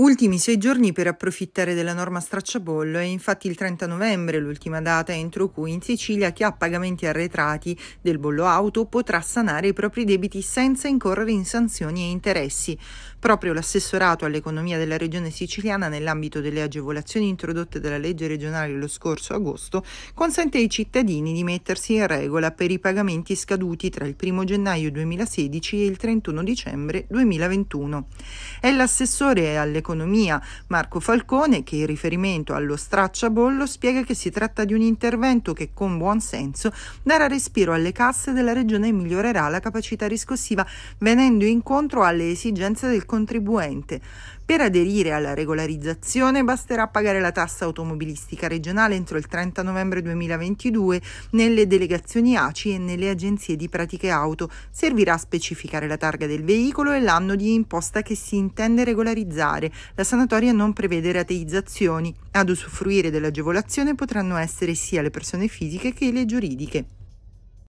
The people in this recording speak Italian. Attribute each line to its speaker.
Speaker 1: Ultimi sei giorni per approfittare della norma stracciabollo è infatti il 30 novembre l'ultima data entro cui in Sicilia chi ha pagamenti arretrati del bollo auto potrà sanare i propri debiti senza incorrere in sanzioni e interessi. Proprio l'assessorato all'economia della regione siciliana nell'ambito delle agevolazioni introdotte dalla legge regionale lo scorso agosto consente ai cittadini di mettersi in regola per i pagamenti scaduti tra il 1 gennaio 2016 e il 31 dicembre 2021. È l'assessore all'economia dell'economia Marco Falcone che in riferimento allo stracciabollo spiega che si tratta di un intervento che con buon senso darà respiro alle casse della regione e migliorerà la capacità riscossiva venendo incontro alle esigenze del contribuente. Per aderire alla regolarizzazione basterà pagare la tassa automobilistica regionale entro il 30 novembre 2022 nelle delegazioni ACI e nelle agenzie di pratiche auto. Servirà a specificare la targa del veicolo e l'anno di imposta che si intende regolarizzare. La sanatoria non prevede rateizzazioni. Ad usufruire dell'agevolazione potranno essere sia le persone fisiche che le giuridiche.